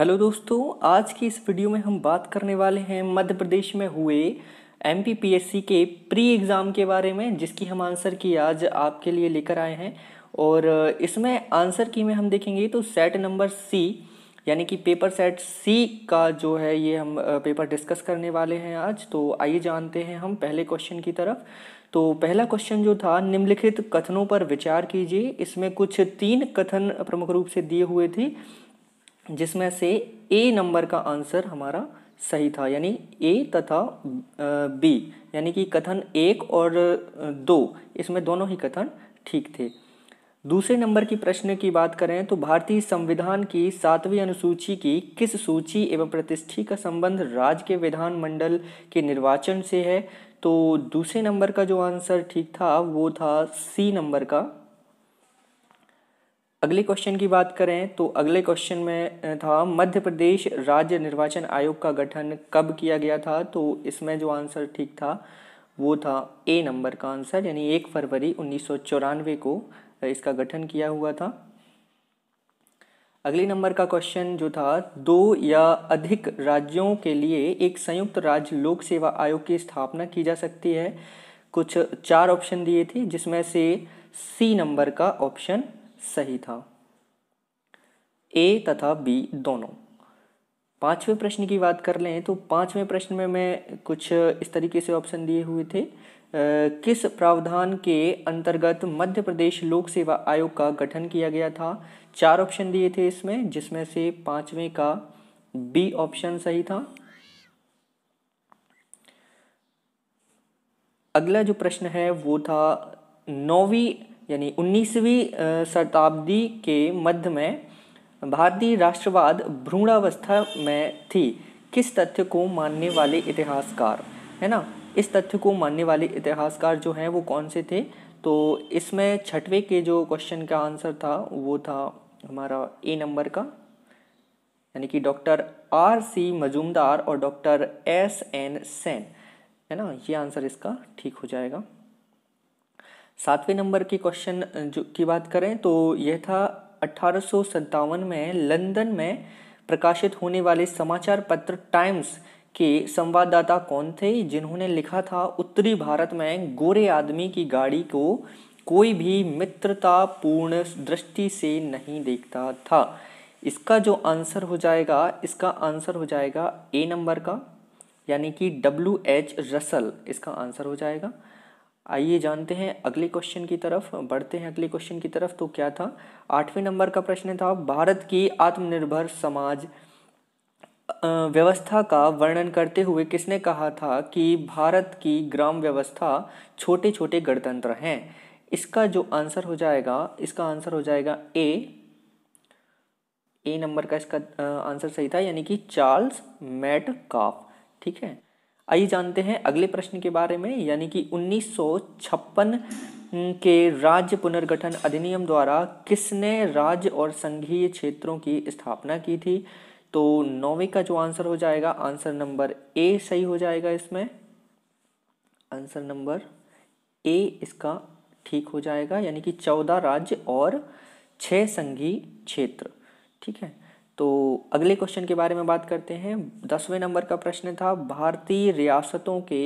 hello दोस्तों आज की इस वीडियो में हम बात करने वाले हैं मध्य प्रदेश में हुए एम के प्री एग्ज़ाम के बारे में जिसकी हम आंसर की आज आपके लिए लेकर आए हैं और इसमें आंसर की में हम देखेंगे तो सेट नंबर सी यानी कि पेपर सेट सी का जो है ये हम पेपर डिस्कस करने वाले हैं आज तो आइए जानते हैं हम पहले क्वेश्चन की तरफ तो पहला क्वेश्चन जो था निम्नलिखित कथनों पर विचार कीजिए इसमें कुछ तीन कथन प्रमुख रूप से दिए हुए थे जिसमें से ए नंबर का आंसर हमारा सही था यानी ए तथा बी यानी कि कथन एक और दो इसमें दोनों ही कथन ठीक थे दूसरे नंबर की प्रश्न की बात करें तो भारतीय संविधान की सातवीं अनुसूची की किस सूची एवं प्रतिष्ठी का संबंध राज्य के विधानमंडल के निर्वाचन से है तो दूसरे नंबर का जो आंसर ठीक था वो था सी नंबर का अगले क्वेश्चन की बात करें तो अगले क्वेश्चन में था मध्य प्रदेश राज्य निर्वाचन आयोग का गठन कब किया गया था तो इसमें जो आंसर ठीक था वो था ए नंबर का आंसर यानी एक फरवरी उन्नीस को इसका गठन किया हुआ था अगले नंबर का क्वेश्चन जो था दो या अधिक राज्यों के लिए एक संयुक्त राज्य लोक सेवा आयोग की स्थापना की जा सकती है कुछ चार ऑप्शन दिए थे जिसमें से सी नंबर का ऑप्शन सही था ए तथा बी दोनों पांचवें प्रश्न की बात कर लें तो पांचवें प्रश्न में मैं कुछ इस तरीके से ऑप्शन दिए हुए थे किस प्रावधान के अंतर्गत मध्य प्रदेश लोक सेवा आयोग का गठन किया गया था चार ऑप्शन दिए थे इसमें जिसमें से पांचवें का बी ऑप्शन सही था अगला जो प्रश्न है वो था नौवीं यानी 19वीं शताब्दी के मध्य में भारतीय राष्ट्रवाद भ्रूणावस्था में थी किस तथ्य को मानने वाले इतिहासकार है ना इस तथ्य को मानने वाले इतिहासकार जो हैं वो कौन से थे तो इसमें छठवें के जो क्वेश्चन का आंसर था वो था हमारा ए नंबर का यानी कि डॉक्टर आर सी मजूमदार और डॉक्टर एस एन सेन है ना ये आंसर इसका ठीक हो जाएगा सातवें नंबर की क्वेश्चन जो की बात करें तो यह था अठारह में लंदन में प्रकाशित होने वाले समाचार पत्र टाइम्स के संवाददाता कौन थे जिन्होंने लिखा था उत्तरी भारत में गोरे आदमी की गाड़ी को कोई भी मित्रतापूर्ण दृष्टि से नहीं देखता था इसका जो आंसर हो जाएगा इसका आंसर हो जाएगा ए नंबर का यानी कि डब्ल्यू एच रसल इसका आंसर हो जाएगा आइए जानते हैं अगले क्वेश्चन की तरफ बढ़ते हैं अगले क्वेश्चन की तरफ तो क्या था आठवें नंबर का प्रश्न था भारत की आत्मनिर्भर समाज व्यवस्था का वर्णन करते हुए किसने कहा था कि भारत की ग्राम व्यवस्था छोटे छोटे गणतंत्र हैं इसका जो आंसर हो जाएगा इसका आंसर हो जाएगा ए ए नंबर का इसका आंसर सही था यानी कि चार्ल्स मैट काफ ठीक है आइए जानते हैं अगले प्रश्न के बारे में यानी कि उन्नीस के राज्य पुनर्गठन अधिनियम द्वारा किसने राज्य और संघीय क्षेत्रों की स्थापना की थी तो नौवे का जो आंसर हो जाएगा आंसर नंबर ए सही हो जाएगा इसमें आंसर नंबर ए इसका ठीक हो जाएगा यानी कि चौदह राज्य और छह संघीय क्षेत्र ठीक है तो अगले क्वेश्चन के बारे में बात करते हैं दसवें नंबर का प्रश्न था भारतीय रियासतों के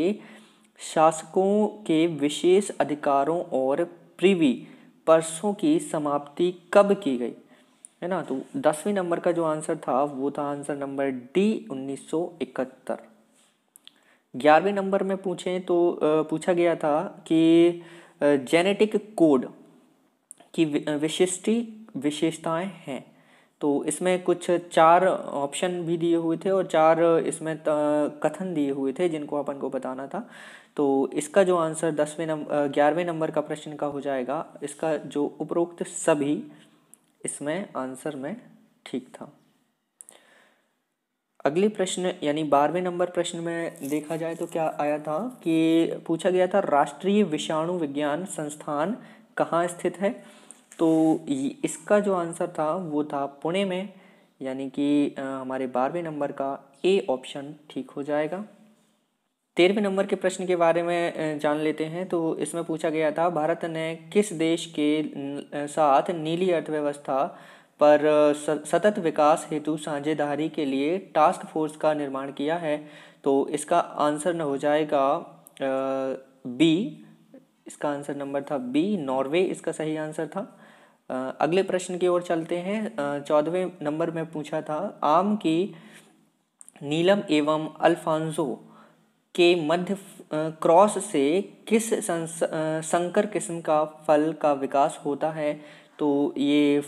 शासकों के विशेष अधिकारों और प्रीवी पर्सों की समाप्ति कब की गई है ना तो दसवें नंबर का जो आंसर था वो था आंसर नंबर डी 1971 ग्यारहवें नंबर में पूछें तो पूछा गया था कि जेनेटिक कोड की विशिष्टि विशेषताएं हैं तो इसमें कुछ चार ऑप्शन भी दिए हुए थे और चार इसमें कथन दिए हुए थे जिनको अपन को बताना था तो इसका जो आंसर दसवें नंबर ग्यारहवें नंबर का प्रश्न का हो जाएगा इसका जो उपरोक्त सभी इसमें आंसर में ठीक था अगले प्रश्न यानी बारहवें नंबर प्रश्न में देखा जाए तो क्या आया था कि पूछा गया था राष्ट्रीय विषाणु विज्ञान संस्थान कहाँ स्थित है तो इसका जो आंसर था वो था पुणे में यानी कि हमारे बारहवें नंबर का ए ऑप्शन ठीक हो जाएगा तेरहवें नंबर के प्रश्न के बारे में जान लेते हैं तो इसमें पूछा गया था भारत ने किस देश के साथ नीली अर्थव्यवस्था पर सतत विकास हेतु साझेदारी के लिए टास्क फोर्स का निर्माण किया है तो इसका आंसर न हो जाएगा बी इसका आंसर नंबर था बी नॉर्वे इसका सही आंसर था अगले प्रश्न की ओर चलते हैं चौदहवें नंबर में पूछा था आम की नीलम एवं अल्फांजो के मध्य क्रॉस से किस संकर किस्म का फल का विकास होता है तो ये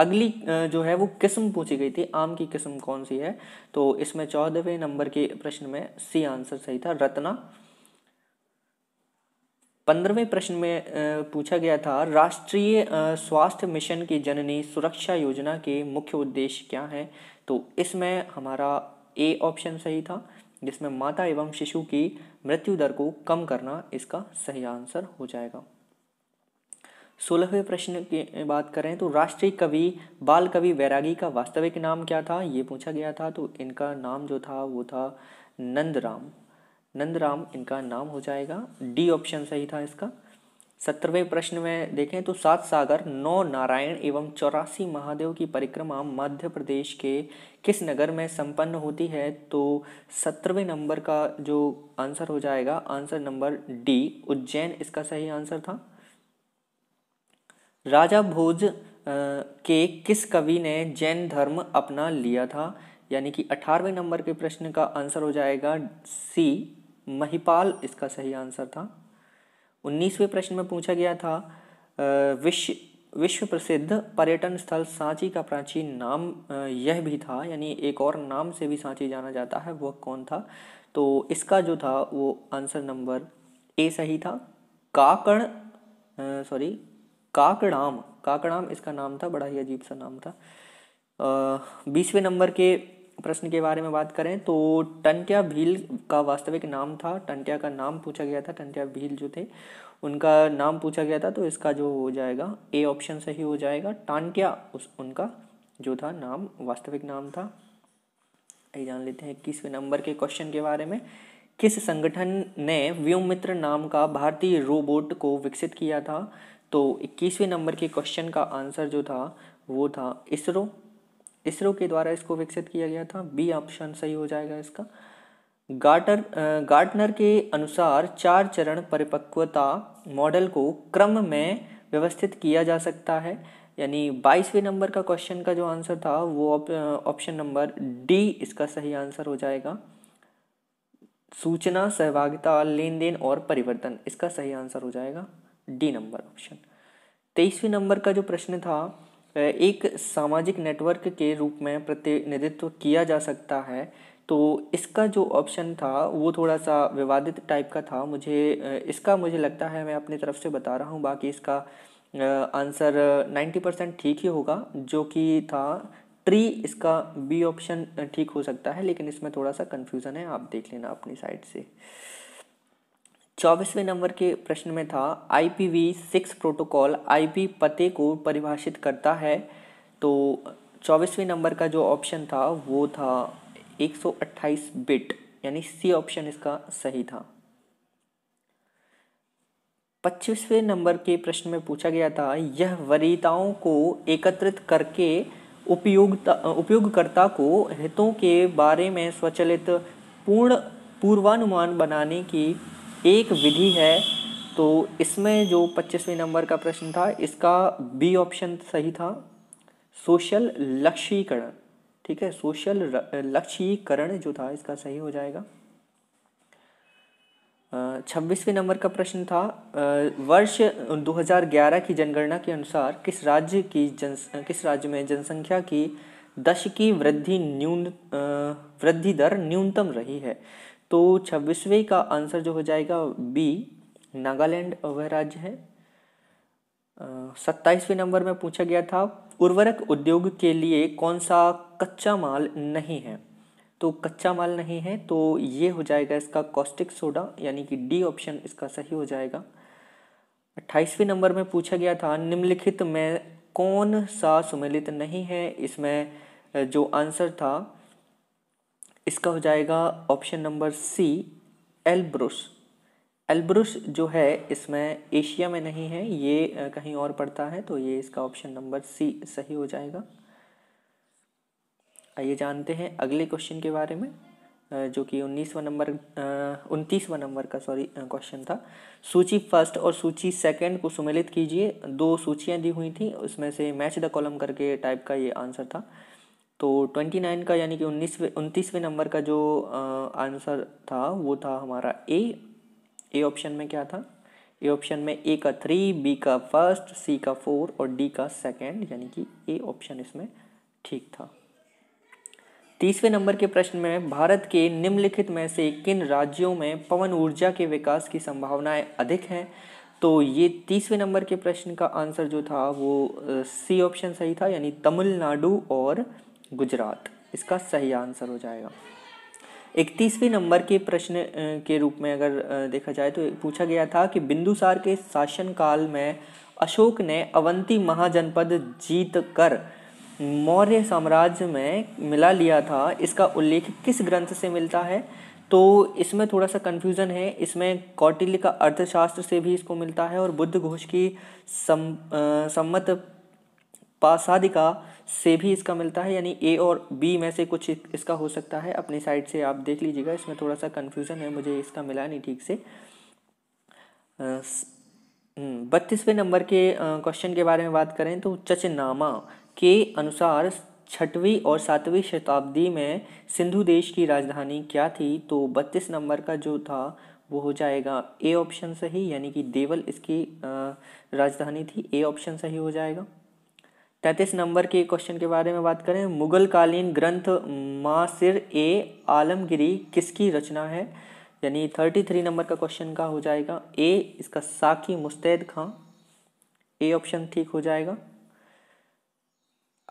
अगली जो है वो किस्म पूछी गई थी आम की किस्म कौन सी है तो इसमें चौदहवें नंबर के प्रश्न में सी आंसर सही था रत्ना पंद्रहवें प्रश्न में पूछा गया था राष्ट्रीय स्वास्थ्य मिशन की जननी सुरक्षा योजना के मुख्य उद्देश्य क्या हैं तो इसमें हमारा ए ऑप्शन सही था जिसमें माता एवं शिशु की मृत्यु दर को कम करना इसका सही आंसर हो जाएगा सोलहवें प्रश्न की बात करें तो राष्ट्रीय कवि बाल कवि वैरागी का वास्तविक नाम क्या था ये पूछा गया था तो इनका नाम जो था वो था नंदराम नंदराम इनका नाम हो जाएगा डी ऑप्शन सही था इसका सत्रहवें प्रश्न में देखें तो सात सागर नौ नारायण एवं चौरासी महादेव की परिक्रमा मध्य प्रदेश के किस नगर में संपन्न होती है तो सत्रहवें नंबर का जो आंसर हो जाएगा आंसर नंबर डी उज्जैन इसका सही आंसर था राजा भोज के किस कवि ने जैन धर्म अपना लिया था यानी कि अठारहवें नंबर के प्रश्न का आंसर हो जाएगा सी महिपाल इसका सही आंसर था उन्नीसवें प्रश्न में पूछा गया था विश्व विश्व प्रसिद्ध पर्यटन स्थल सांची का प्राचीन नाम यह भी था यानी एक और नाम से भी सांची जाना जाता है वह कौन था तो इसका जो था वो आंसर नंबर ए सही था काकड़ सॉरी काकड़ाम काकड़ाम इसका नाम था बड़ा ही अजीब सा नाम था बीसवें नंबर के प्रश्न के बारे में बात करें तो टंट्या भील का वास्तविक नाम था टंट्या का नाम पूछा गया था टंट्या भील जो थे उनका नाम पूछा गया था तो इसका जो हो जाएगा ए ऑप्शन सही हो जाएगा टांट्या उस उनका जो था नाम वास्तविक नाम था ये जान लेते हैं इक्कीसवें नंबर के क्वेश्चन के बारे में किस संगठन ने व्योमित्र नाम का भारतीय रोबोट को विकसित किया था तो इक्कीसवें नंबर के क्वेश्चन का आंसर जो था वो था इसरो इसरो के द्वारा इसको विकसित किया गया था बी ऑप्शन सही हो जाएगा इसका गार्टर गार्टनर के अनुसार चार चरण परिपक्वता मॉडल को क्रम में व्यवस्थित किया जा सकता है यानी बाईसवें नंबर का क्वेश्चन का जो आंसर था वो ऑप्शन नंबर डी इसका सही आंसर हो जाएगा सूचना सहभागिता लेन देन और परिवर्तन इसका सही आंसर हो जाएगा डी नंबर ऑप्शन तेईसवें नंबर का जो प्रश्न था एक सामाजिक नेटवर्क के रूप में प्रतिनिधित्व किया जा सकता है तो इसका जो ऑप्शन था वो थोड़ा सा विवादित टाइप का था मुझे इसका मुझे लगता है मैं अपनी तरफ से बता रहा हूँ बाकी इसका आंसर नाइन्टी परसेंट ठीक ही होगा जो कि था ट्री इसका बी ऑप्शन ठीक हो सकता है लेकिन इसमें थोड़ा सा कन्फ्यूज़न है आप देख लेना अपनी साइड से चौबीसवें नंबर के प्रश्न में था I P V six protocol I P पते को परिभाषित करता है तो चौबीसवें नंबर का जो ऑप्शन था वो था 128 बिट यानी सी ऑप्शन इसका सही था पच्चीसवें नंबर के प्रश्न में पूछा गया था यह वरीयताओं को एकत्रित करके उपयोगता उपयोगकर्ता को हितों के बारे में स्वचलित पूर्ण पूर्वानुमान बनाने की एक विधि है तो इसमें जो पच्चीसवें नंबर का प्रश्न था इसका बी ऑप्शन सही था सोशल लक्ष्यीकरण ठीक है सोशल लक्ष्यीकरण जो था इसका सही हो जाएगा छब्बीसवें नंबर का प्रश्न था वर्ष 2011 की जनगणना के अनुसार किस राज्य की जन किस राज्य में जनसंख्या की दश की वृद्धि न्यून वृद्धि दर न्यूनतम रही है तो छब्बीसवें का आंसर जो हो जाएगा बी नागालैंड वह राज्य है सत्ताईसवें नंबर में पूछा गया था उर्वरक उद्योग के लिए कौन सा कच्चा माल नहीं है तो कच्चा माल नहीं है तो ये हो जाएगा इसका कॉस्टिक सोडा यानी कि डी ऑप्शन इसका सही हो जाएगा अट्ठाईसवें नंबर में पूछा गया था निम्नलिखित में कौन सा सुमेलित नहीं है इसमें जो आंसर था इसका हो जाएगा option number C Elbrus Elbrus जो है इसमें एशिया में नहीं है ये कहीं और पड़ता है तो ये इसका ऑप्शन नंबर सी सही हो जाएगा आइए जानते हैं अगले क्वेश्चन के बारे में जो कि उन्नीसवा नंबर उनतीसवा नंबर का सॉरी क्वेश्चन था सूची फर्स्ट और सूची सेकंड को सुमेलित कीजिए दो सूचियां दी हुई थी उसमें से मैच द कॉलम करके टाइप का ये आंसर था तो ट्वेंटी नाइन का यानी कि उन्नीसवें उनतीसवें नंबर का जो आंसर था वो था हमारा ए ए ऑप्शन में क्या था ए ऑप्शन में ए का थ्री बी का फर्स्ट सी का फोर और डी का सेकेंड यानी कि ए ऑप्शन इसमें ठीक था तीसवें नंबर के प्रश्न में भारत के निम्नलिखित में से किन राज्यों में पवन ऊर्जा के विकास की संभावनाएं अधिक हैं तो ये तीसवें नंबर के प्रश्न का आंसर जो था वो सी ऑप्शन सही था यानी तमिलनाडु और गुजरात इसका सही आंसर हो जाएगा इकतीसवें नंबर के प्रश्न के रूप में अगर देखा जाए तो पूछा गया था कि बिंदुसार के शासनकाल में अशोक ने अवंती महाजनपद जीत कर मौर्य साम्राज्य में मिला लिया था इसका उल्लेख किस ग्रंथ से मिलता है तो इसमें थोड़ा सा कन्फ्यूज़न है इसमें कौटिल्य का अर्थशास्त्र से भी इसको मिलता है और बुद्ध घोष की सम, आ, सम्मत पासादिका से भी इसका मिलता है यानी ए और बी में से कुछ इसका हो सकता है अपनी साइड से आप देख लीजिएगा इसमें थोड़ा सा कन्फ्यूज़न है मुझे इसका मिला नहीं ठीक से हम्म, बत्तीसवें नंबर के क्वेश्चन के बारे में बात करें तो चचनामा के अनुसार छठवीं और सातवीं शताब्दी में सिंधु देश की राजधानी क्या थी तो बत्तीस नंबर का जो था वो हो जाएगा ए ऑप्शन सही यानी कि देवल इसकी राजधानी थी ए ऑप्शन सही हो जाएगा तैंतीस नंबर के क्वेश्चन के बारे में बात करें मुगल कालीन ग्रंथ मासिर ए आलमगिरी किसकी रचना है यानी थर्टी थ्री नंबर का क्वेश्चन का हो जाएगा ए इसका साकी मुस्तैद खां ए ऑप्शन ठीक हो जाएगा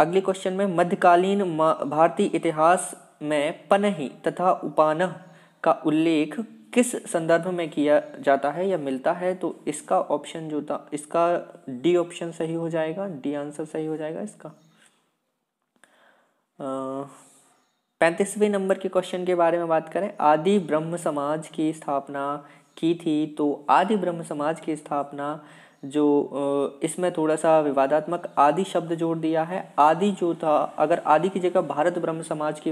अगले क्वेश्चन में मध्यकालीन भारतीय इतिहास में पनही तथा उपानह का उल्लेख किस संदर्भ में किया जाता है या मिलता है तो इसका ऑप्शन जो था इसका डी ऑप्शन सही हो जाएगा डी आंसर सही हो जाएगा इसका पैंतीसवें नंबर के क्वेश्चन के बारे में बात करें आदि ब्रह्म समाज की स्थापना की थी तो आदि ब्रह्म समाज की स्थापना जो इसमें थोड़ा सा विवादात्मक आदि शब्द जोड़ दिया है आदि जो था अगर आदि की जगह भारत ब्रह्म समाज की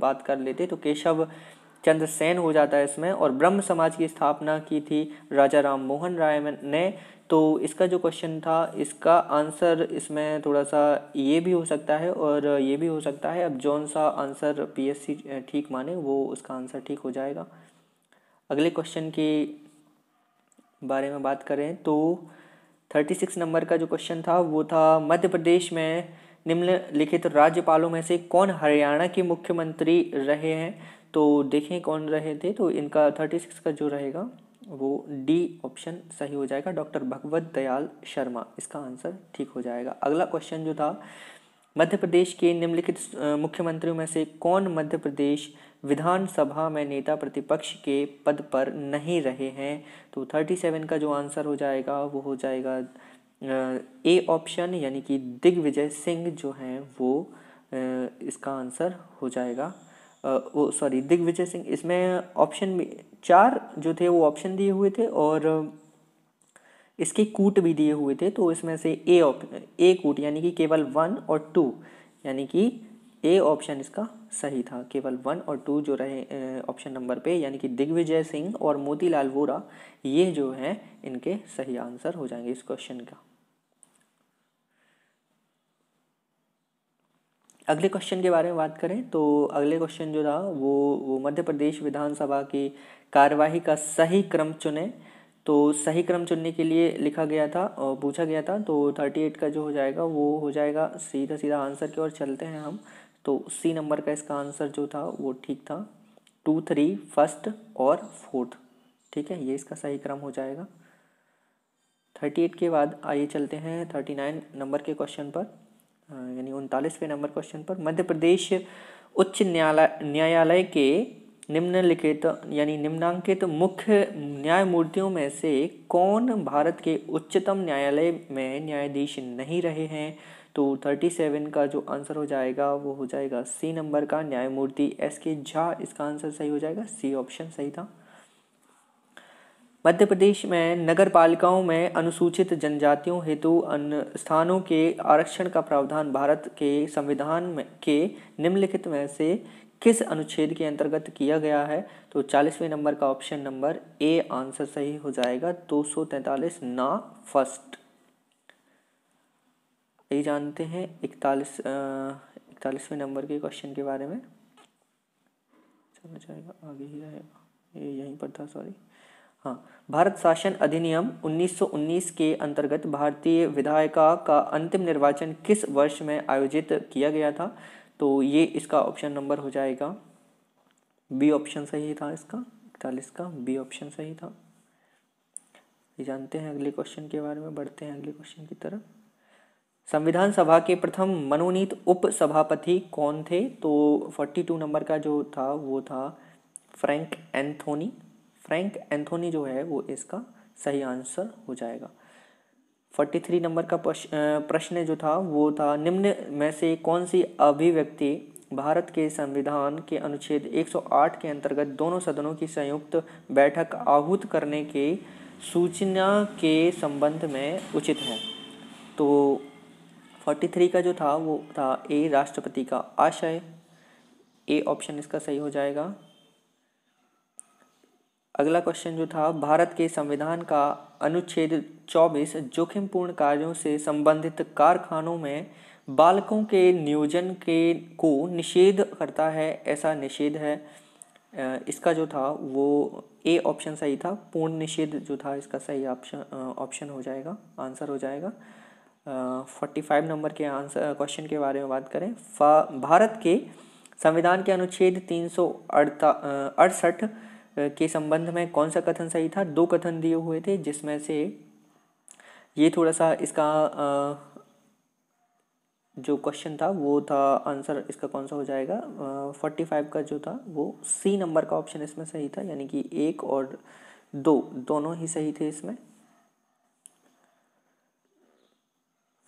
बात कर लेते तो केशव चंद्रसेन हो जाता है इसमें और ब्रह्म समाज की स्थापना की थी राजा राम मोहन राय ने तो इसका जो क्वेश्चन था इसका आंसर इसमें थोड़ा सा ये भी हो सकता है और ये भी हो सकता है अब जौन सा आंसर पीएससी ठीक माने वो उसका आंसर ठीक हो जाएगा अगले क्वेश्चन के बारे में बात करें तो थर्टी सिक्स नंबर का जो क्वेश्चन था वो था मध्य प्रदेश में निम्नलिखित राज्यपालों में से कौन हरियाणा के मुख्यमंत्री रहे हैं तो देखें कौन रहे थे तो इनका थर्टी सिक्स का जो रहेगा वो डी ऑप्शन सही हो जाएगा डॉक्टर भगवत दयाल शर्मा इसका आंसर ठीक हो जाएगा अगला क्वेश्चन जो था मध्य प्रदेश के निम्नलिखित मुख्यमंत्रियों में से कौन मध्य प्रदेश विधानसभा में नेता प्रतिपक्ष के पद पर नहीं रहे हैं तो थर्टी सेवन का जो आंसर हो जाएगा वो हो जाएगा ए ऑप्शन यानी कि दिग्विजय सिंह जो हैं वो इसका आंसर हो जाएगा वो सॉरी दिग्विजय सिंह इसमें ऑप्शन चार जो थे वो ऑप्शन दिए हुए थे और इसके कूट भी दिए हुए थे तो इसमें से ए ए कूट यानी कि केवल वन और टू यानी कि ए ऑप्शन इसका सही था केवल वन और टू जो रहे ऑप्शन नंबर पे यानी कि दिग्विजय सिंह और मोतीलाल वोरा ये जो हैं इनके सही आंसर हो जाएंगे इस क्वेश्चन का अगले क्वेश्चन के बारे में बात करें तो अगले क्वेश्चन जो था वो वो मध्य प्रदेश विधानसभा की कार्यवाही का सही क्रम चुने तो सही क्रम चुनने के लिए लिखा गया था और पूछा गया था तो थर्टी एट का जो हो जाएगा वो हो जाएगा सीधा सीधा आंसर की ओर चलते हैं हम तो सी नंबर का इसका आंसर जो था वो ठीक था टू थ्री फर्स्ट और फोर्थ ठीक है ये इसका सही क्रम हो जाएगा थर्टी एट के बाद आइए चलते हैं थर्टी नाइन नंबर के क्वेश्चन पर यानी उनतालीसवें नंबर क्वेश्चन पर मध्य प्रदेश उच्च न्यायालय न्यायालय के निम्नलिखित यानी निम्नांकित मुख्य न्यायमूर्तियों में से कौन भारत के उच्चतम न्यायालय में न्यायाधीश नहीं रहे हैं तो थर्टी सेवन का जो आंसर हो जाएगा वो हो जाएगा सी नंबर का न्यायमूर्ति एस के झा इसका आंसर सही हो जाएगा सी ऑप्शन सही था मध्य प्रदेश में नगर पालिकाओं में अनुसूचित जनजातियों हेतु अन्य स्थानों के आरक्षण का प्रावधान भारत के संविधान में के निम्नलिखित में से किस अनुच्छेद के अंतर्गत किया गया है तो चालीसवें नंबर का ऑप्शन नंबर ए आंसर सही हो जाएगा दो सौ ना फर्स्ट ये जानते हैं इकतालीस इकतालीसवें नंबर के क्वेश्चन के बारे में चला जाएगा आगे ही रहेगा ये यहीं पर था सॉरी हाँ भारत शासन अधिनियम 1919 के अंतर्गत भारतीय विधायिका का अंतिम निर्वाचन किस वर्ष में आयोजित किया गया था तो ये इसका ऑप्शन नंबर हो जाएगा बी ऑप्शन सही था इसका इकतालीस का बी ऑप्शन सही था ये जानते हैं अगले क्वेश्चन के बारे में बढ़ते हैं अगले क्वेश्चन की तरफ संविधान सभा के प्रथम मनोनीत उप सभापति कौन थे तो फोर्टी टू नंबर का जो था वो था फ्रैंक एंथोनी फ्रैंक एंथोनी जो है वो इसका सही आंसर हो जाएगा फोर्टी थ्री नंबर का प्रश्न जो था वो था निम्न में से कौन सी अभिव्यक्ति भारत के संविधान के अनुच्छेद 108 के अंतर्गत दोनों सदनों की संयुक्त बैठक आहूत करने के सूचना के संबंध में उचित है तो 43 का जो था वो था ए राष्ट्रपति का आशय ए ऑप्शन इसका सही हो जाएगा अगला क्वेश्चन जो था भारत के संविधान का अनुच्छेद 24 जोखिमपूर्ण कार्यों से संबंधित कारखानों में बालकों के नियोजन के को निषेध करता है ऐसा निषेध है इसका जो था वो ए ऑप्शन सही था पूर्ण निषेध जो था इसका सही ऑप्शन ऑप्शन हो जाएगा आंसर हो जाएगा फोर्टी फाइव नंबर के आंसर क्वेश्चन के बारे में बात करें भारत के संविधान के अनुच्छेद तीन सौ अड़सठ के संबंध में कौन सा कथन सही था दो कथन दिए हुए थे जिसमें से ये थोड़ा सा इसका जो क्वेश्चन था वो था आंसर इसका कौन सा हो जाएगा फोर्टी फाइव का जो था वो सी नंबर का ऑप्शन इसमें सही था यानी कि एक और दो दोनों ही सही थे इसमें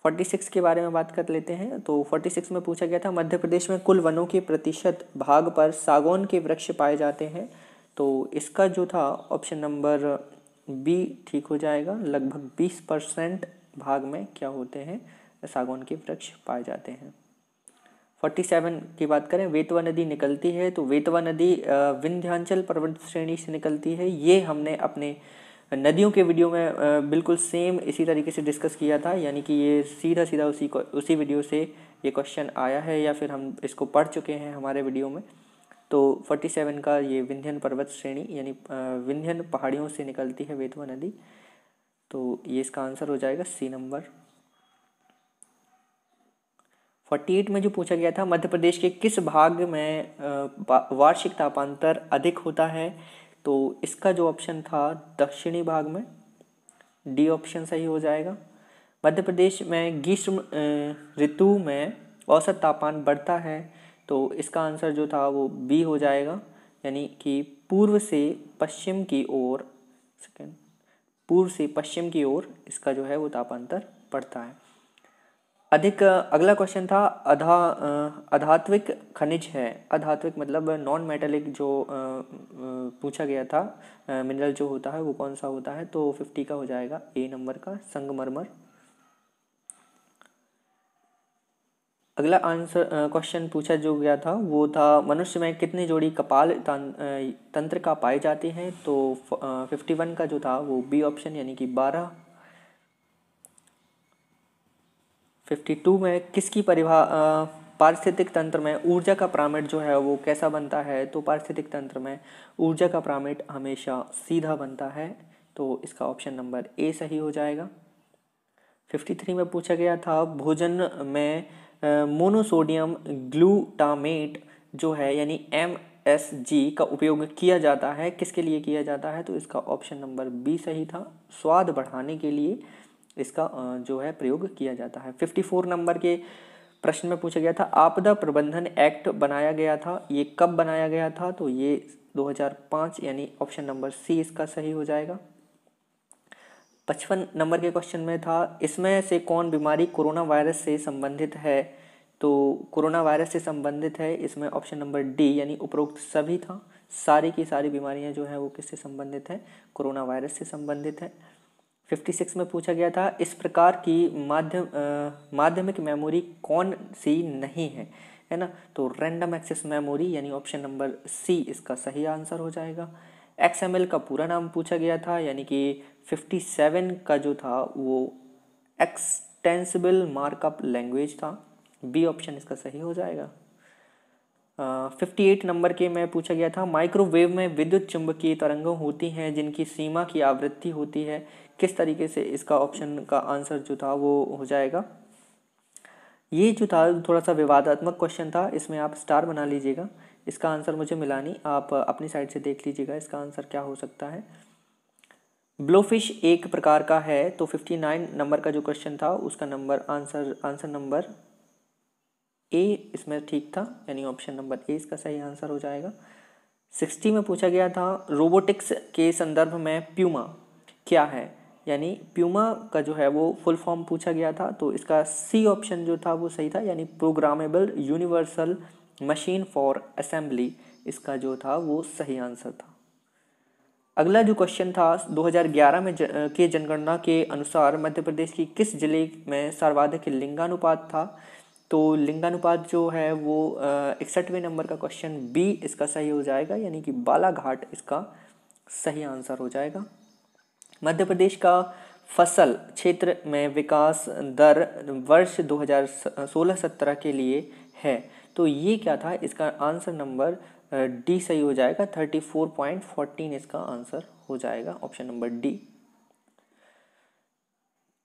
फोर्टी सिक्स के बारे में बात कर लेते हैं तो फोर्टी सिक्स में पूछा गया था मध्य प्रदेश में कुल वनों के प्रतिशत भाग पर सागौन के वृक्ष पाए जाते हैं तो इसका जो था ऑप्शन नंबर बी ठीक हो जाएगा लगभग बीस परसेंट भाग में क्या होते हैं सागौन के वृक्ष पाए जाते हैं फोर्टी सेवन की बात करें वेतवा नदी निकलती है तो वेतवा नदी विंध्यांचल पर्वत श्रेणी से निकलती है ये हमने अपने नदियों के वीडियो में बिल्कुल सेम इसी तरीके से डिस्कस किया था यानी कि ये सीधा सीधा उसी उसी वीडियो से ये क्वेश्चन आया है या फिर हम इसको पढ़ चुके हैं हमारे वीडियो में तो 47 का ये विंध्यन पर्वत श्रेणी यानी विंध्यन पहाड़ियों से निकलती है वेतवा नदी तो ये इसका आंसर हो जाएगा सी नंबर 48 में जो पूछा गया था मध्य प्रदेश के किस भाग में वार्षिक तापांतर अधिक होता है तो इसका जो ऑप्शन था दक्षिणी भाग में डी ऑप्शन सही हो जाएगा मध्य प्रदेश में ग्रीष्म ऋतु में औसत तापमान बढ़ता है तो इसका आंसर जो था वो बी हो जाएगा यानी कि पूर्व से पश्चिम की ओर सेकेंड पूर्व से पश्चिम की ओर इसका जो है वो तापांतर पड़ता है अधिक अगला क्वेश्चन था अधा अधात्विक खनिज है अधात्विक मतलब नॉन मेटेलिक जो पूछा गया था मिनरल जो होता है वो कौन सा होता है तो फिफ्टी का हो जाएगा ए नंबर का संगमरमर अगला आंसर क्वेश्चन पूछा जो गया था वो था मनुष्य में कितने जोड़ी कपाल तंत्र का पाए जाते हैं तो फिफ्टी वन का जो था वो बी ऑप्शन यानी कि बारह फिफ्टी टू में किसकी परिभा पारिस्थितिक तंत्र में ऊर्जा का प्रामिट जो है वो कैसा बनता है तो पारिस्थितिक तंत्र में ऊर्जा का प्रामिट हमेशा सीधा बनता है तो इसका ऑप्शन नंबर ए सही हो जाएगा फिफ्टी थ्री में पूछा गया था भोजन में मोनोसोडियम ग्लूटामेट जो है यानी एम एस जी का उपयोग किया जाता है किसके लिए किया जाता है तो इसका ऑप्शन नंबर बी सही था स्वाद बढ़ाने के लिए इसका जो है प्रयोग किया जाता है फिफ्टी फोर नंबर के प्रश्न में पूछा गया था आपदा प्रबंधन एक्ट बनाया गया था ये कब बनाया गया था तो ये 2005 यानी ऑप्शन नंबर सी इसका सही हो जाएगा पचपन नंबर के क्वेश्चन में था इसमें से कौन बीमारी कोरोना वायरस से संबंधित है तो कोरोना वायरस से संबंधित है इसमें ऑप्शन नंबर डी यानी उपरोक्त सभी था सारी की सारी बीमारियां जो हैं वो किससे संबंधित है कोरोना वायरस से संबंधित है फिफ्टी सिक्स में पूछा गया था इस प्रकार की माध्यम माध्यमिक मेमोरी कौन सी नहीं है है ना तो रैंडम एक्सेस मेमोरी यानी ऑप्शन नंबर सी इसका सही आंसर हो जाएगा एक्स का पूरा नाम पूछा गया था यानी कि 57 का जो था वो एक्सटेंसिबल मार्कअप लैंग्वेज था बी ऑप्शन इसका सही हो जाएगा फिफ्टी एट नंबर के में पूछा गया था माइक्रोवेव में विद्युत चुंबकीय तरंगों होती हैं जिनकी सीमा की आवृत्ति होती है किस तरीके से इसका ऑप्शन का आंसर जो था वो हो जाएगा ये जो था थोड़ा सा विवादात्मक क्वेश्चन था इसमें आप स्टार बना लीजिएगा इसका आंसर मुझे मिला नहीं आप अपनी साइड से देख लीजिएगा इसका आंसर क्या हो सकता है ब्लोफिश एक प्रकार का है तो फिफ्टी नाइन नंबर का जो क्वेश्चन था उसका number answer answer number A इसमें ठीक था यानी ऑप्शन नंबर ए इसका सही आंसर हो जाएगा सिक्सटी में पूछा गया था रोबोटिक्स के संदर्भ में प्यूमा क्या है यानी प्यूमा का जो है वो फुल फॉर्म पूछा गया था तो इसका सी ऑप्शन जो था वो सही था यानी programmable universal machine for assembly इसका जो था वो सही आंसर था अगला जो क्वेश्चन था 2011 में ज, के जनगणना के अनुसार मध्य प्रदेश की किस जिले में सर्वाधिक लिंगानुपात था तो लिंगानुपात जो है वो इकसठवें नंबर का क्वेश्चन बी इसका सही हो जाएगा यानी कि बालाघाट इसका सही आंसर हो जाएगा मध्य प्रदेश का फसल क्षेत्र में विकास दर वर्ष 2016-17 के लिए है तो ये क्या था इसका आंसर नंबर डी सही हो जाएगा थर्टी फोर पॉइंट फोर्टीन इसका आंसर हो जाएगा ऑप्शन नंबर डी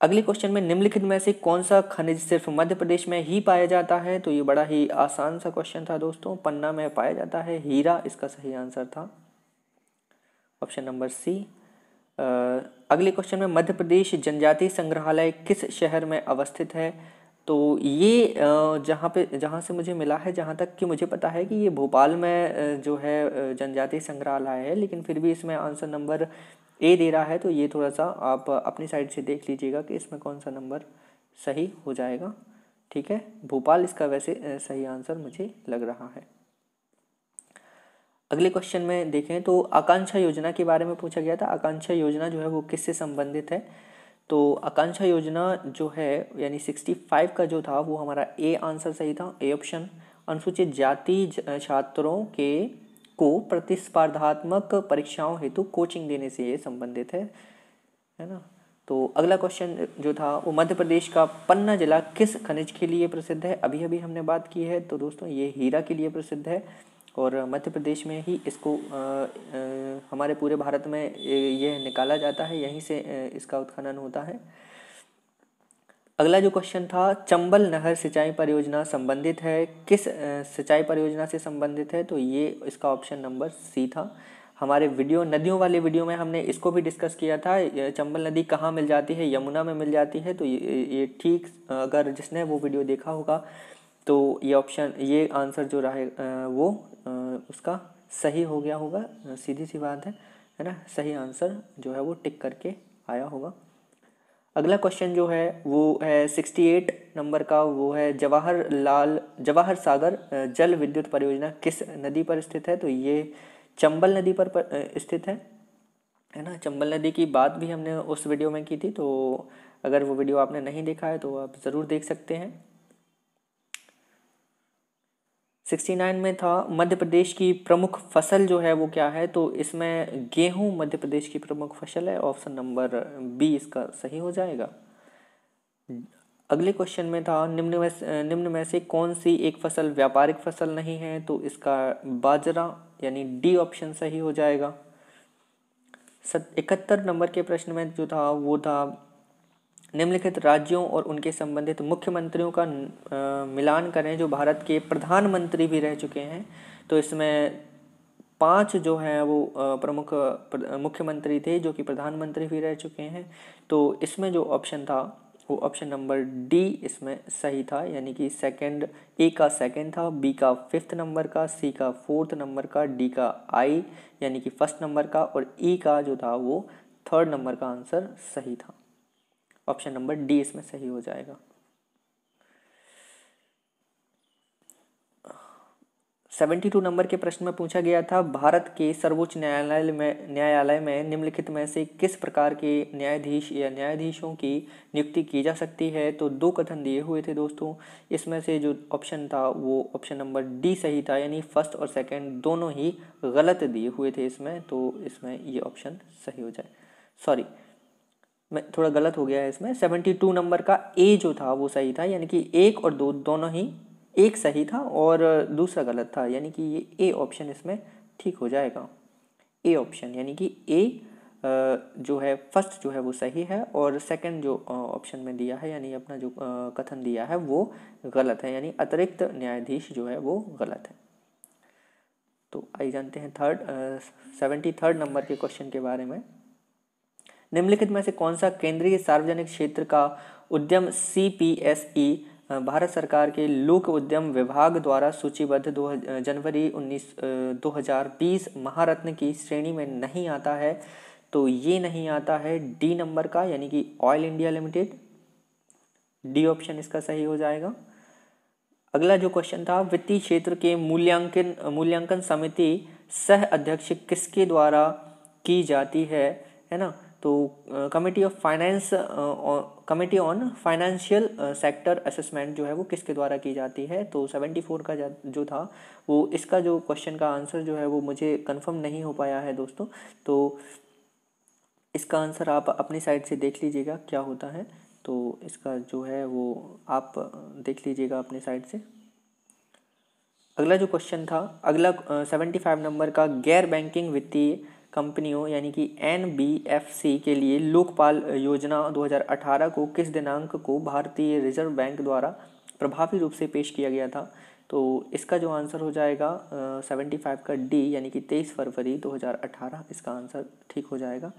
अगले क्वेश्चन में निम्नलिखित में से कौन सा खनिज सिर्फ मध्य प्रदेश में ही पाया जाता है तो ये बड़ा ही आसान सा क्वेश्चन था दोस्तों पन्ना में पाया जाता है हीरा इसका सही आंसर था ऑप्शन नंबर सी अगले क्वेश्चन में मध्य प्रदेश जनजातीय संग्रहालय किस शहर में अवस्थित है तो ये जहाँ पे जहाँ से मुझे मिला है जहाँ तक कि मुझे पता है कि ये भोपाल में जो है जनजातीय संग्रहालय है लेकिन फिर भी इसमें आंसर नंबर ए दे रहा है तो ये थोड़ा सा आप अपनी साइड से देख लीजिएगा कि इसमें कौन सा नंबर सही हो जाएगा ठीक है भोपाल इसका वैसे सही आंसर मुझे लग रहा है अगले क्वेश्चन में देखें तो आकांक्षा योजना के बारे में पूछा गया था आकांक्षा योजना जो है वो किससे संबंधित है तो आकांक्षा योजना जो है यानी 65 का जो था वो हमारा ए आंसर सही था ए ऑप्शन अनुसूचित जाति छात्रों के को प्रतिस्पर्धात्मक परीक्षाओं हेतु कोचिंग देने से ये संबंधित है है ना तो अगला क्वेश्चन जो था वो मध्य प्रदेश का पन्ना जिला किस खनिज के लिए प्रसिद्ध है अभी अभी हमने बात की है तो दोस्तों ये हीरा के लिए प्रसिद्ध है और मध्य प्रदेश में ही इसको हमारे पूरे भारत में यह निकाला जाता है यहीं से इसका उत्खनन होता है अगला जो क्वेश्चन था चंबल नहर सिंचाई परियोजना संबंधित है किस सिंचाई परियोजना से संबंधित है तो ये इसका ऑप्शन नंबर सी था हमारे वीडियो नदियों वाले वीडियो में हमने इसको भी डिस्कस किया था चंबल नदी कहाँ मिल जाती है यमुना में मिल जाती है तो ये ठीक अगर जिसने वो वीडियो देखा होगा तो ये ऑप्शन ये आंसर जो रहे वो उसका सही हो गया होगा सीधी सी बात है है ना सही आंसर जो है वो टिक करके आया होगा अगला क्वेश्चन जो है वो है सिक्सटी एट नंबर का वो है जवाहर लाल जवाहर सागर जल विद्युत परियोजना किस नदी पर स्थित है तो ये चंबल नदी पर, पर स्थित है है ना चंबल नदी की बात भी हमने उस वीडियो में की थी तो अगर वो वीडियो आपने नहीं देखा है तो आप ज़रूर देख सकते हैं 69 में था मध्य प्रदेश की प्रमुख फसल जो है वो क्या है तो इसमें गेहूं मध्य प्रदेश की प्रमुख फसल है ऑप्शन नंबर बी इसका सही हो जाएगा अगले क्वेश्चन में था निम्न में निम्न में से कौन सी एक फसल व्यापारिक फसल नहीं है तो इसका बाजरा यानी डी ऑप्शन सही हो जाएगा सत इकहत्तर नंबर के प्रश्न में जो था वो था निम्नलिखित राज्यों और उनके संबंधित मुख्यमंत्रियों का मिलान करें जो भारत के प्रधानमंत्री भी रह चुके हैं तो इसमें पांच जो हैं वो प्रमुख मुख्यमंत्री थे जो कि प्रधानमंत्री भी रह चुके हैं तो इसमें जो ऑप्शन था वो ऑप्शन नंबर डी इसमें सही था यानी कि सेकंड ए का सेकंड था बी का फिफ्थ नंबर का सी का फोर्थ नंबर का डी का आई यानी कि फर्स्ट नंबर का और ई e का जो था वो थर्ड नंबर का आंसर सही था ऑप्शन नंबर डी इसमें सही हो जाएगा सेवेंटी टू नंबर के प्रश्न में पूछा गया था भारत के सर्वोच्च न्यायालय में न्यायालय में निम्नलिखित में से किस प्रकार के न्यायाधीश या न्यायाधीशों की नियुक्ति की जा सकती है तो दो कथन दिए हुए थे दोस्तों इसमें से जो ऑप्शन था वो ऑप्शन नंबर डी सही था यानी फर्स्ट और सेकंड दोनों ही गलत दिए हुए थे इसमें तो इसमें ये ऑप्शन सही हो जाए सॉरी मैं थोड़ा गलत हो गया है इसमें सेवेंटी टू नंबर का ए जो था वो सही था यानी कि एक और दो दोनों ही एक सही था और दूसरा गलत था यानी कि ये ए ऑप्शन इसमें ठीक हो जाएगा ए ऑप्शन यानी कि ए जो है फर्स्ट जो है वो सही है और सेकंड जो ऑप्शन में दिया है यानी अपना जो कथन दिया है वो गलत है यानी अतिरिक्त न्यायाधीश जो है वो गलत है तो आइए जानते हैं थर्ड सेवेंटी थर्ड नंबर के क्वेश्चन के बारे में निम्नलिखित में से कौन सा केंद्रीय सार्वजनिक क्षेत्र का उद्यम सी e, भारत सरकार के लोक उद्यम विभाग द्वारा सूचीबद्ध दो जनवरी उन्नीस 2020 महारत्न की श्रेणी में नहीं आता है तो ये नहीं आता है डी नंबर का यानी कि Oil India Limited D option इसका सही हो जाएगा अगला जो क्वेश्चन था वित्तीय क्षेत्र के मूल्यांकन मूल्यांकन समिति सह अध्यक्ष किसके द्वारा की जाती है है ना तो committee of finance committee on financial sector assessment जो है वो किसके द्वारा की जाती है तो सेवेंटी फोर का जो था वो इसका जो क्वेश्चन का आंसर जो है वो मुझे कंफर्म नहीं हो पाया है दोस्तों तो इसका आंसर आप अपनी साइड से देख लीजिएगा क्या होता है तो इसका जो है वो आप देख लीजिएगा अपने साइड से अगला जो क्वेश्चन था अगला सेवेंटी फाइव नंबर का गैर बैंकिंग वित्तीय कंपनियों यानी कि एन के लिए लोकपाल योजना 2018 को किस दिनांक को भारतीय रिजर्व बैंक द्वारा प्रभावी रूप से पेश किया गया था तो इसका जो आंसर हो जाएगा सेवेंटी फाइव का डी यानी कि तेईस फरवरी 2018 इसका आंसर ठीक हो जाएगा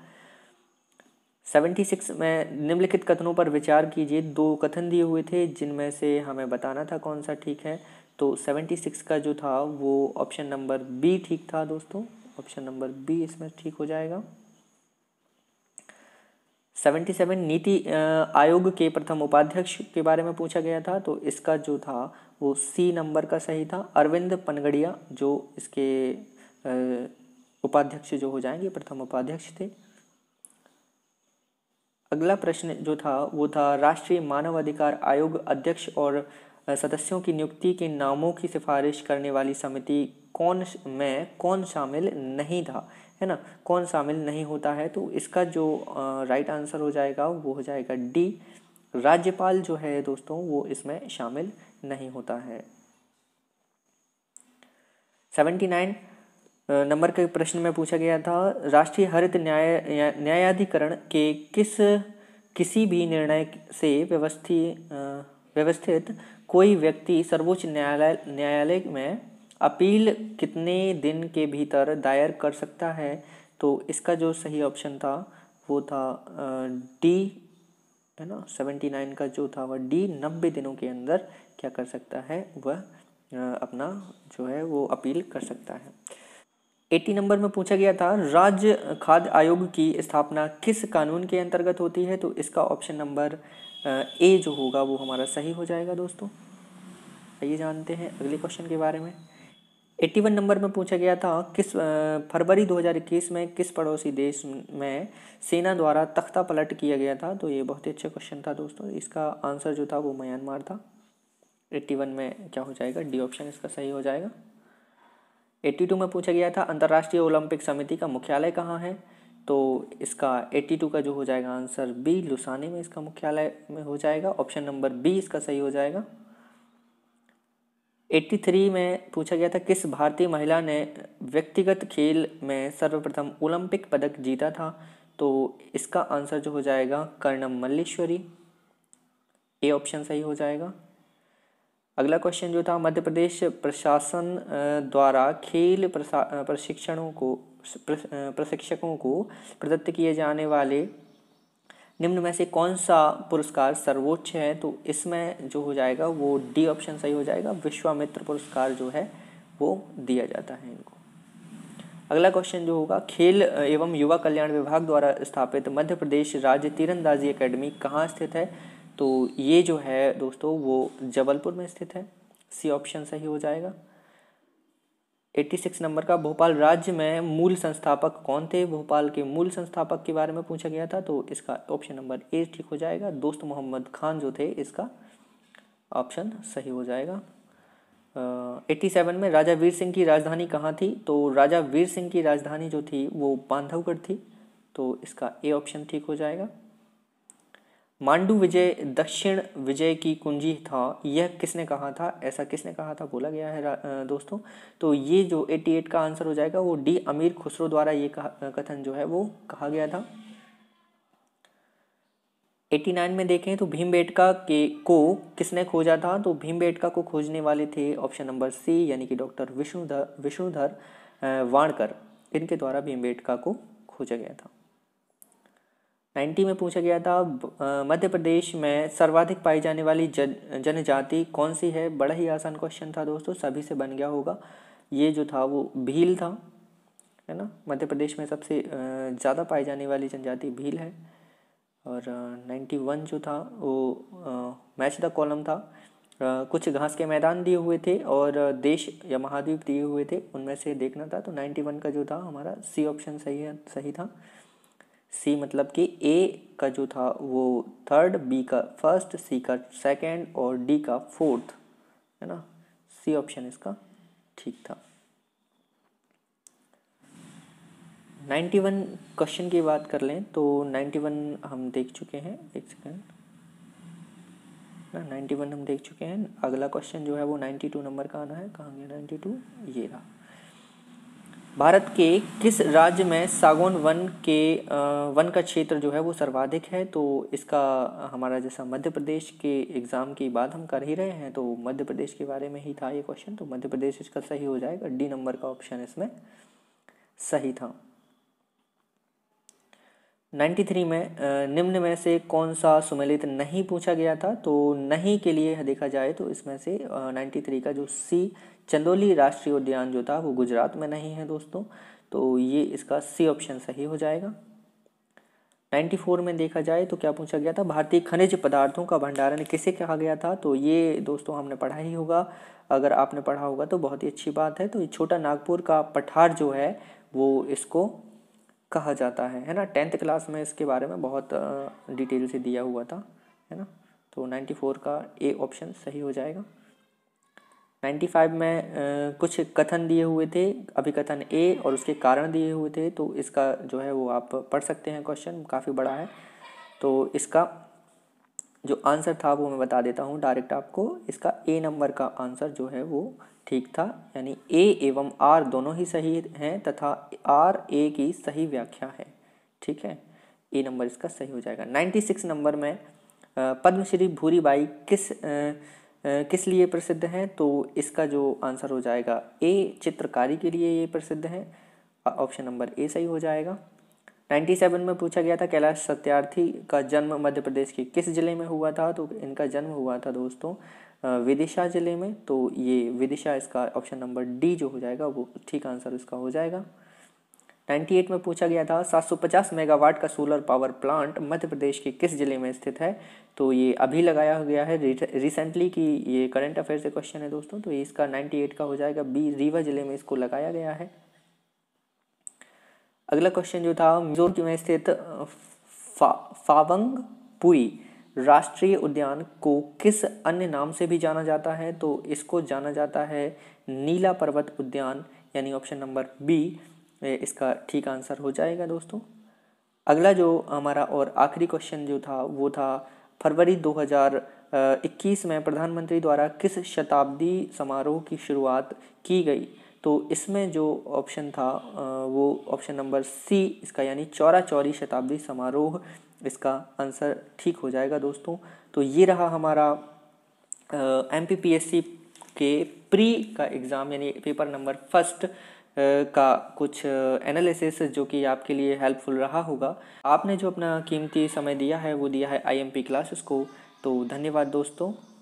सेवेंटी सिक्स में निम्नलिखित कथनों पर विचार कीजिए दो कथन दिए हुए थे जिनमें से हमें बताना था कौन सा ठीक है तो सेवेंटी सिक्स का जो था वो ऑप्शन नंबर बी ठीक था दोस्तों ऑप्शन नंबर बी इसमें ठीक हो जाएगा सेवेंटी सेवन नीति आयोग के प्रथम उपाध्यक्ष के बारे में पूछा गया था तो इसका जो था वो सी नंबर का सही था अरविंद पनगड़िया जो इसके उपाध्यक्ष जो हो जाएंगे प्रथम उपाध्यक्ष थे अगला प्रश्न जो था वो था राष्ट्रीय मानव अधिकार आयोग अध्यक्ष और सदस्यों की नियुक्ति के नामों की सिफारिश करने वाली समिति कौन में कौन शामिल नहीं था है ना कौन शामिल नहीं होता है तो इसका जो राइट आंसर हो जाएगा वो हो जाएगा डी राज्यपाल जो है दोस्तों वो इसमें शामिल नहीं होता है सेवेंटी नाइन नंबर के प्रश्न में पूछा गया था राष्ट्रीय हरित न्याय न्यायाधिकरण के किस किसी भी निर्णय से व्यवस्थित व्यवस्थित कोई व्यक्ति सर्वोच्च न्यायालय न्यायालय में अपील कितने दिन के भीतर दायर कर सकता है तो इसका जो सही ऑप्शन था वो था डी है ना सेवेंटी नाइन का जो था वह डी नब्बे दिनों के अंदर क्या कर सकता है वह अपना जो है वो अपील कर सकता है एटी नंबर में पूछा गया था राज्य खाद्य आयोग की स्थापना किस कानून के अंतर्गत होती है तो इसका ऑप्शन नंबर ए जो होगा वो हमारा सही हो जाएगा दोस्तों आइए जानते हैं अगले क्वेश्चन के बारे में एट्टी वन नंबर में पूछा गया था किस फरवरी 2021 में किस पड़ोसी देश में सेना द्वारा तख्ता पलट किया गया था तो ये बहुत ही अच्छा क्वेश्चन था दोस्तों इसका आंसर जो था वो म्यांमार था एट्टी वन में क्या हो जाएगा डी ऑप्शन इसका सही हो जाएगा एट्टी टू में पूछा गया था अंतर्राष्ट्रीय ओलंपिक समिति का मुख्यालय कहाँ है तो इसका 82 का जो हो जाएगा आंसर बी लुसाने में इसका मुख्यालय में हो जाएगा ऑप्शन नंबर बी इसका सही हो जाएगा 83 में पूछा गया था किस भारतीय महिला ने व्यक्तिगत खेल में सर्वप्रथम ओलंपिक पदक जीता था तो इसका आंसर जो हो जाएगा कर्णम मल्लेश्वरी ए ऑप्शन सही हो जाएगा अगला क्वेश्चन जो था मध्य प्रदेश प्रशासन द्वारा खेल प्रशिक्षणों को प्रशिक्षकों को प्रदत्त किए जाने वाले निम्न में से कौन सा पुरस्कार सर्वोच्च है तो इसमें जो हो जाएगा वो डी ऑप्शन सही हो जाएगा विश्वामित्र पुरस्कार जो है वो दिया जाता है इनको अगला क्वेश्चन जो होगा खेल एवं युवा कल्याण विभाग द्वारा स्थापित मध्य प्रदेश राज्य तीरंदाजी एकेडमी कहाँ स्थित है तो ये जो है दोस्तों वो जबलपुर में स्थित है सी ऑप्शन सही हो जाएगा 86 नंबर का भोपाल राज्य में मूल संस्थापक कौन थे भोपाल के मूल संस्थापक के बारे में पूछा गया था तो इसका ऑप्शन नंबर ए ठीक हो जाएगा दोस्त मोहम्मद खान जो थे इसका ऑप्शन सही हो जाएगा एट्टी सेवन में राजा वीर सिंह की राजधानी कहाँ थी तो राजा वीर सिंह की राजधानी जो थी वो बांधवगढ़ थी तो इसका ए ऑप्शन ठीक हो जाएगा मांडू विजय दक्षिण विजय की कुंजी था यह किसने कहा था ऐसा किसने कहा था बोला गया है दोस्तों तो ये जो 88 का आंसर हो जाएगा वो डी अमीर खुसरो द्वारा ये कथन जो है वो कहा गया था 89 में देखें तो भीमबेटका के को किसने खोजा था तो भीमबेटका को खोजने वाले थे ऑप्शन नंबर सी यानी कि डॉक्टर विष्णुधर विष्णुधर वाणकर इनके द्वारा भीमबेटका को खोजा गया था नाइन्टी में पूछा गया था मध्य प्रदेश में सर्वाधिक पाई जाने वाली जन जनजाति कौन सी है बड़ा ही आसान क्वेश्चन था दोस्तों सभी से बन गया होगा ये जो था वो भील था है ना मध्य प्रदेश में सबसे ज़्यादा पाई जाने वाली जनजाति भील है और नाइन्टी वन जो था वो मैच द कॉलम था आ, कुछ घास के मैदान दिए हुए थे और देश या महाद्वीप दिए हुए थे उनमें से देखना था तो नाइन्टी वन का जो था हमारा सी ऑप्शन सही है सही था सी मतलब कि ए का जो था वो थर्ड बी का फर्स्ट सी का सेकंड और डी का फोर्थ है ना सी ऑप्शन इसका ठीक था 91 क्वेश्चन की बात कर लें तो 91 हम देख चुके हैं एक सेकेंड ना 91 हम देख चुके हैं अगला क्वेश्चन जो है वो 92 नंबर का आना है कहाँ गया 92 ये रहा भारत के किस राज्य में सागौन वन के वन का क्षेत्र जो है वो सर्वाधिक है तो इसका हमारा जैसा मध्य प्रदेश के एग्ज़ाम की बात हम कर ही रहे हैं तो मध्य प्रदेश के बारे में ही था ये क्वेश्चन तो मध्य प्रदेश इसका सही हो जाएगा डी नंबर का ऑप्शन इसमें सही था 93 में निम्न में से कौन सा सुमेलित नहीं पूछा गया था तो नहीं के लिए देखा जाए तो इसमें से 93 का जो सी चंदोली राष्ट्रीय उद्यान जो था वो गुजरात में नहीं है दोस्तों तो ये इसका सी ऑप्शन सही हो जाएगा 94 में देखा जाए तो क्या पूछा गया था भारतीय खनिज पदार्थों का भंडारण किसे कहा गया था तो ये दोस्तों हमने पढ़ा ही होगा अगर आपने पढ़ा होगा तो बहुत ही अच्छी बात है तो ये छोटा नागपुर का पठार जो है वो इसको कहा जाता है है ना टेंथ क्लास में इसके बारे में बहुत डिटेल से दिया हुआ था है ना तो 94 का ए ऑप्शन सही हो जाएगा 95 में आ, कुछ कथन दिए हुए थे अभिकथन ए और उसके कारण दिए हुए थे तो इसका जो है वो आप पढ़ सकते हैं क्वेश्चन काफ़ी बड़ा है तो इसका जो आंसर था वो मैं बता देता हूँ डायरेक्ट आपको इसका ए नंबर का आंसर जो है वो ठीक था यानी ए एवं आर दोनों ही सही हैं तथा आर ए की सही व्याख्या है ठीक है ए नंबर इसका सही हो जाएगा नाइन्टी सिक्स नंबर में पद्मश्री भूरीबाई किस आ, किस लिए प्रसिद्ध हैं तो इसका जो आंसर हो जाएगा ए चित्रकारी के लिए ये प्रसिद्ध हैं ऑप्शन नंबर ए सही हो जाएगा नाइन्टी सेवन में पूछा गया था कैलाश सत्यार्थी का जन्म मध्य प्रदेश के किस जिले में हुआ था तो इनका जन्म हुआ था दोस्तों विदिशा ज़िले में तो ये विदिशा इसका ऑप्शन नंबर डी जो हो जाएगा वो ठीक आंसर इसका हो जाएगा 98 में पूछा गया था 750 मेगावाट का solar power plant Madhya Pradesh के किस जिले में स्थित है तो ये अभी लगाया गया है रिसेंटली की ये करंट अफेयर से क्वेश्चन है दोस्तों तो ये इसका 98 का हो जाएगा बी रीवा जिले में इसको लगाया गया है अगला क्वेश्चन जो था मिजोरम में स्थित फा, फावंग पुई राष्ट्रीय उद्यान को किस अन्य नाम से भी जाना जाता है तो इसको जाना जाता है नीला पर्वत उद्यान यानी ऑप्शन नंबर बी इसका ठीक आंसर हो जाएगा दोस्तों अगला जो हमारा और आखिरी क्वेश्चन जो था वो था फरवरी 2021 में प्रधानमंत्री द्वारा किस शताब्दी समारोह की शुरुआत की गई तो इसमें जो ऑप्शन था वो ऑप्शन नंबर सी इसका यानी चौरा चौरी शताब्दी समारोह इसका आंसर ठीक हो जाएगा दोस्तों तो ये रहा हमारा एम के प्री का एग्ज़ाम यानी पेपर नंबर फर्स्ट का कुछ एनालिसिस जो कि आपके लिए हेल्पफुल रहा होगा आपने जो अपना कीमती समय दिया है वो दिया है आईएमपी क्लासेस को तो धन्यवाद दोस्तों